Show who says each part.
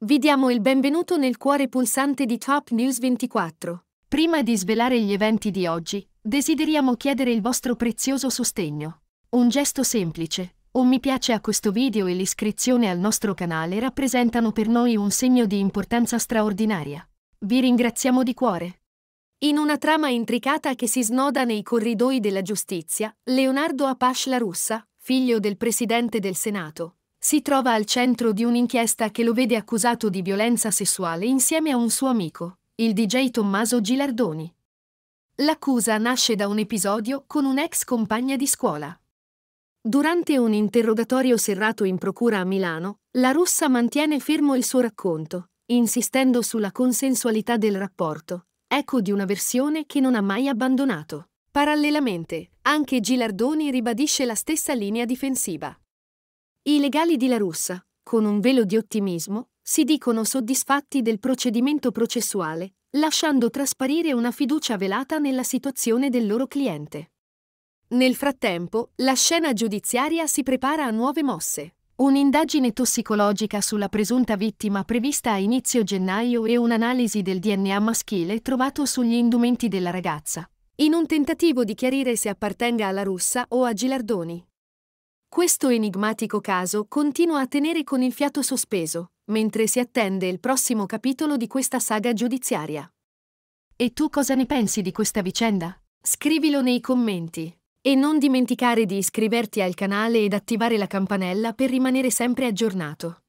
Speaker 1: Vi diamo il benvenuto nel cuore pulsante di Top News 24. Prima di svelare gli eventi di oggi, desideriamo chiedere il vostro prezioso sostegno. Un gesto semplice, un mi piace a questo video e l'iscrizione al nostro canale rappresentano per noi un segno di importanza straordinaria. Vi ringraziamo di cuore. In una trama intricata che si snoda nei corridoi della giustizia, Leonardo Apache La Russa, figlio del presidente del Senato, si trova al centro di un'inchiesta che lo vede accusato di violenza sessuale insieme a un suo amico, il DJ Tommaso Gilardoni. L'accusa nasce da un episodio con un'ex compagna di scuola. Durante un interrogatorio serrato in procura a Milano, la russa mantiene fermo il suo racconto, insistendo sulla consensualità del rapporto, eco di una versione che non ha mai abbandonato. Parallelamente, anche Gilardoni ribadisce la stessa linea difensiva. I legali di La Russa, con un velo di ottimismo, si dicono soddisfatti del procedimento processuale, lasciando trasparire una fiducia velata nella situazione del loro cliente. Nel frattempo, la scena giudiziaria si prepara a nuove mosse. Un'indagine tossicologica sulla presunta vittima prevista a inizio gennaio e un'analisi del DNA maschile trovato sugli indumenti della ragazza, in un tentativo di chiarire se appartenga alla russa o a Gilardoni. Questo enigmatico caso continua a tenere con il fiato sospeso, mentre si attende il prossimo capitolo di questa saga giudiziaria. E tu cosa ne pensi di questa vicenda? Scrivilo nei commenti. E non dimenticare di iscriverti al canale ed attivare la campanella per rimanere sempre aggiornato.